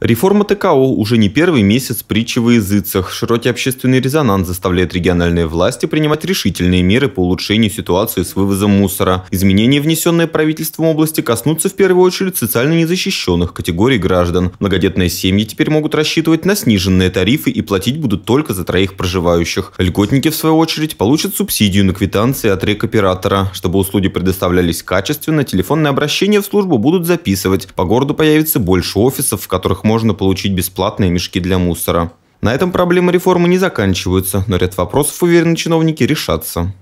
Реформа ТКО уже не первый месяц притчи во языцах. Широкий общественный резонанс заставляет региональные власти принимать решительные меры по улучшению ситуации с вывозом мусора. Изменения, внесенные правительством области, коснутся в первую очередь социально незащищенных категорий граждан. Многодетные семьи теперь могут рассчитывать на сниженные тарифы и платить будут только за троих проживающих. Льготники, в свою очередь, получат субсидию на квитанции от рекоператора. Чтобы услуги предоставлялись качественно, телефонные обращения в службу будут записывать. По городу появится больше офисов, в которых можно получить бесплатные мешки для мусора. На этом проблемы реформы не заканчиваются, но ряд вопросов, уверены чиновники, решатся.